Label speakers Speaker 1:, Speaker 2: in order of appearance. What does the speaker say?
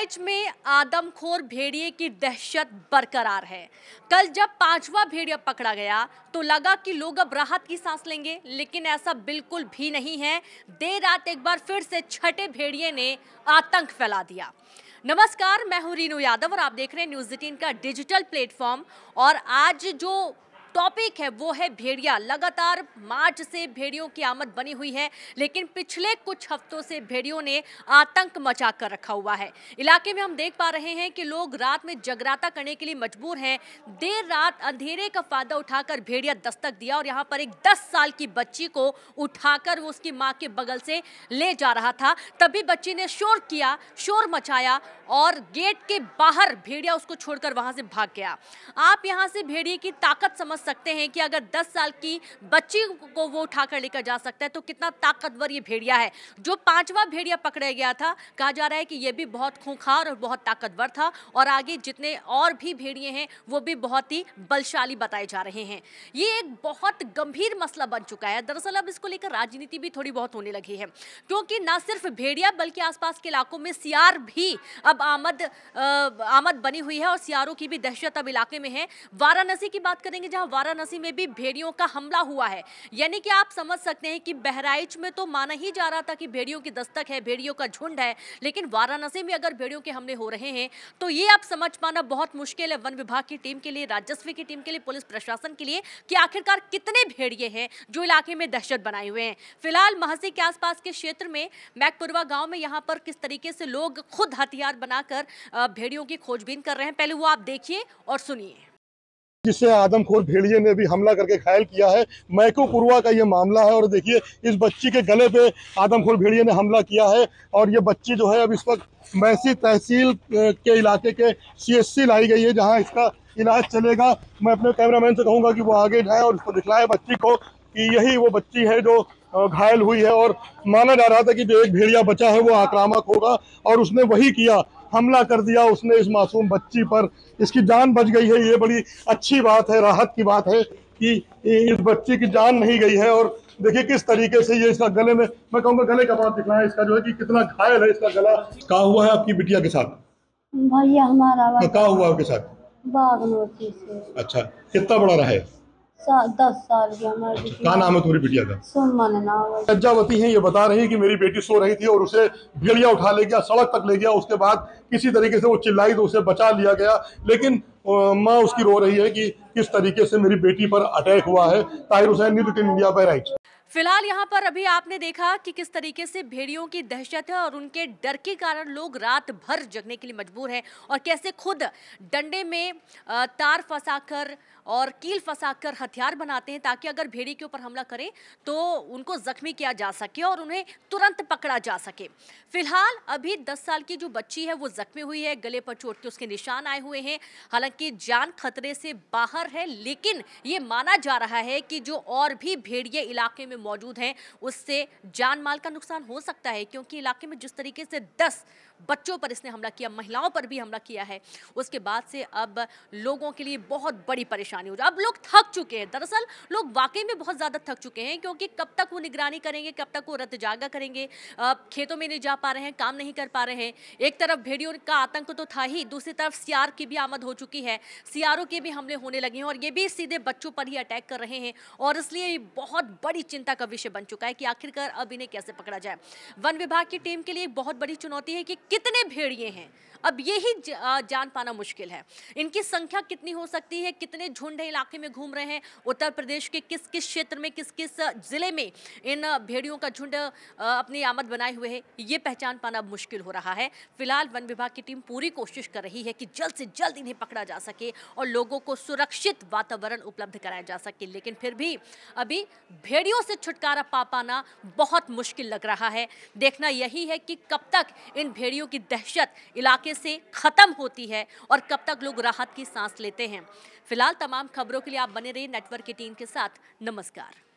Speaker 1: बहराइच में आदमखोर भेड़िए की दहशत बरकरार है कल जब पांचवा भेड़िया पकड़ा गया तो लगा कि लोग अब राहत की सांस लेंगे लेकिन ऐसा बिल्कुल भी नहीं है देर रात एक बार फिर से छठे भेड़िए ने आतंक फैला दिया नमस्कार मैं हूं रीनू यादव और आप देख रहे हैं न्यूज एटीन का डिजिटल प्लेटफॉर्म और आज जो टॉपिक है वो है भेड़िया लगातार मार्च से भेड़ियों की आमद बनी हुई है लेकिन पिछले कुछ हफ्तों से भेड़ियों ने आतंक मचा कर रखा हुआ है इलाके में हम देख पा रहे हैं कि लोग रात में जगराता करने के लिए मजबूर हैं देर रात अंधेरे का फायदा उठाकर भेड़िया दस्तक दिया और यहाँ पर एक दस साल की बच्ची को उठाकर वो उसकी माँ के बगल से ले जा रहा था तभी बच्ची ने शोर किया शोर मचाया और गेट के बाहर भेड़िया उसको छोड़कर वहां से भाग गया आप यहाँ से भेड़िए की ताकत समझ समझ सकते हैं कि अगर 10 साल की बच्ची को वो उठाकर लेकर जा सकता है तो कितना ताकतवर ये भेड़िया है जो पांचवा भेड़िया पकड़ा गया था कहा जा रहा है कि ये भी बहुत खूंखार और बहुत ताकतवर था और आगे जितने और भी भेड़िए हैं वो भी बहुत ही बलशाली बताए जा रहे हैं ये एक बहुत गंभीर मसला बन चुका है दरअसल अब इसको लेकर राजनीति भी थोड़ी बहुत होने लगी है क्योंकि ना सिर्फ भेड़िया बल्कि आसपास के इलाकों में सियार भी अब आमद आमद बनी हुई है और सियारों की भी दहशत अब इलाके में है वाराणसी की बात करेंगे जहां वाराणसी में भी भेड़ियों का हमला हुआ है यानी कि आप समझ सकते हैं कि बहराइच में तो माना ही जा रहा था कि भेड़ियों की दस्तक है भेड़ियों का झुंड है लेकिन वाराणसी में अगर भेड़ियों के हमले हो रहे हैं तो ये आप समझ पाना बहुत मुश्किल है वन विभाग की टीम के लिए राजस्व की टीम के लिए पुलिस प्रशासन के लिए कि आखिरकार कितने भेड़िए हैं जो इलाके में दहशत बनाए हुए हैं फिलहाल महसी के आसपास के क्षेत्र में मैकपुरवा गांव में यहाँ पर किस तरीके से लोग खुद हथियार बनाकर भेड़ियों की खोजबीन कर रहे हैं पहले वो आप देखिए और सुनिए
Speaker 2: जिसे आदमखोर भेड़िए ने भी हमला करके घायल किया है मैको पुरवा का ये मामला है और देखिए इस बच्ची के गले पे आदमखोर भेड़िए ने हमला किया है और ये बच्ची जो है अब इस वक्त मैसी तहसील के इलाके के सीएससी लाई गई है जहां इसका इलाज चलेगा मैं अपने कैमरामैन से कहूँगा कि वो आगे जाए और उसको दिखलाए बच्ची को कि यही वो बच्ची है जो घायल हुई है और माना जा रहा था कि जो एक भेड़िया बचा है वो आक्रामक होगा और उसने वही किया हमला कर दिया उसने इस मासूम बच्ची पर इसकी जान बच गई है ये बड़ी अच्छी बात है राहत की बात है कि इस बच्ची की जान नहीं गई है और देखिए किस तरीके से ये इसका गले में मैं कहूँगा गले का बात दिखना है इसका जो है कि कितना घायल है इसका गला कहा हुआ है आपकी बिटिया के साथ
Speaker 1: भैया हमारा हाँ, कहा हुआ आपके साथ
Speaker 2: अच्छा कितना बड़ा रहा है
Speaker 1: क्या नाम है तुम्हारी बिटिया का
Speaker 2: लज्जावती है ये बता रही की मेरी बेटी सो रही थी और उसे भेड़िया उठा ले गया सड़क तक ले गया उसके बाद किसी तरीके से वो चिल्लाई तो उसे बचा लिया गया लेकिन माँ उसकी रो रही है कि किस तरीके से मेरी बेटी पर अटैक हुआ है ताहिर हुसैन न्यूज इंडिया पर राइट
Speaker 1: फिलहाल यहाँ पर अभी आपने देखा कि किस तरीके से भेड़ियों की दहशत है और उनके डर के कारण लोग रात भर जगने के लिए मजबूर हैं और कैसे खुद डंडे में तार फंसाकर और कील फंसाकर हथियार बनाते हैं ताकि अगर भेड़ी के ऊपर हमला करें तो उनको जख्मी किया जा सके और उन्हें तुरंत पकड़ा जा सके फिलहाल अभी दस साल की जो बच्ची है वो जख्मी हुई है गले पर चोट के उसके निशान आए हुए हैं हालांकि जान खतरे से बाहर है लेकिन ये माना जा रहा है कि जो और भी भेड़िए इलाके में मौजूद हैं उससे जान माल का नुकसान हो सकता है क्योंकि इलाके में जिस तरीके से दस बच्चों पर इसने हमला किया महिलाओं पर भी हमला किया है उसके बाद से अब लोगों के लिए बहुत बड़ी परेशानी निगरानी हो जाए अब लोग थक चुके हैं दरअसल लोग वाकई में बहुत ज़्यादा थक चुके हैं क्योंकि कब तक वो निगरानी करेंगे कब तक वो रत जागा करेंगे खेतों में नहीं जा पा रहे हैं काम नहीं कर पा रहे हैं एक तरफ भेड़ियों का आतंक तो था ही दूसरी तरफ सियार की भी आमद हो चुकी है सियारों के भी हमले होने लगे हैं और ये भी सीधे बच्चों पर ही अटैक कर रहे हैं और इसलिए बहुत बड़ी चिंता का विषय बन चुका है कि आखिरकार अब इन्हें कैसे पकड़ा जाए वन विभाग की टीम के लिए एक बहुत बड़ी चुनौती है कि कितने भेड़िए हैं अब यही जान पाना मुश्किल है इनकी संख्या कितनी हो सकती है कितने झुंड झुंड है इलाके में घूम रहे हैं उत्तर प्रदेश के किस किस क्षेत्र में किस किस जिले में इन भेड़ियों का झुंड अपनी आमद बनाए हुए है ये पहचान पाना मुश्किल हो रहा है फिलहाल वन विभाग की टीम पूरी कोशिश कर रही है कि जल्द से जल्द इन्हें पकड़ा जा सके और लोगों को सुरक्षित वातावरण उपलब्ध कराया जा सके लेकिन फिर भी अभी भेड़ियों से छुटकारा पा पाना बहुत मुश्किल लग रहा है देखना यही है कि कब तक इन भेड़ियों की दहशत इलाके से खत्म होती है और कब तक लोग राहत की सांस लेते हैं फिलहाल तमाम खबरों के लिए आप बने रहिए नेटवर्क की टीम के साथ नमस्कार